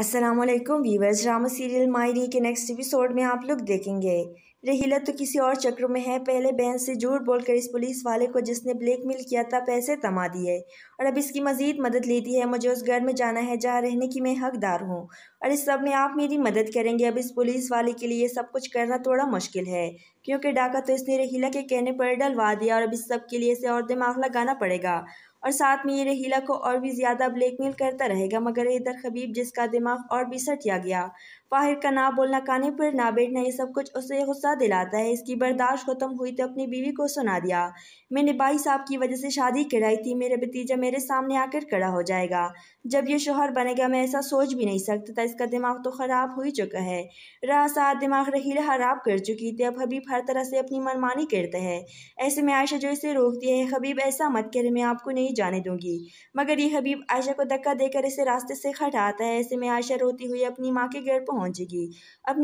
Aslam weavers drama serial Mayri के next episode में आप लोग देखेंगे रहीला तो किसी और चक्र में है पहले बहन से झूठ बोलकर इस पुलिस वाले को जिसने ब्लैकमेल किया था पैसे तमा दिए और अब इसकी मज़ीद मदद लेती है मुझे उस घर में जाना है जहाँ रहने की मैं हकदार हूँ और इस सब में आप मेरी मदद करेंगे अब इस पुलिस वाले के लिए सब कुछ करना थोड़ा मुश्किल है क्योंकि डाका तो इसने रहीला के कहने पर डलवा दिया और अब इस सब के लिए इसे और दिमाग लगाना पड़ेगा और साथ में ये रहीला को और भी ज़्यादा ब्लैकमेल करता रहेगा मगर इधर खबीब जिसका दिमाग और भी सट गया फ़ाहिर का ना बोलना कहने पर ना बैठना ये सब कुछ उसे गुस्सा दिलाता है इसकी बर्दाश्त ख़त्म हुई तो अपनी बीवी को सुना दिया मैंने भाई साहब की वजह से शादी कराई थी मेरा भतीजा मेरे सामने आकर खड़ा हो जाएगा जब ये शोहर बनेगा मैं ऐसा सोच भी नहीं सकता था इसका दिमाग तो ख़राब हो ही चुका है रहा साथ दिमाग रहीला खराब कर चुकी थी अब हबीब हर तरह से अपनी मनमानी करते हैं ऐसे में आयशा जो इसे रोकती है हबीब ऐसा मत करे मैं आपको नहीं जाने दूंगी मगर ये हबीब आयशा को धक्का देकर इसे रास्ते से खटाता है ऐसे में आयशा रोती हुई अपनी माँ के घर पहुँच पहुंचेगी अपनी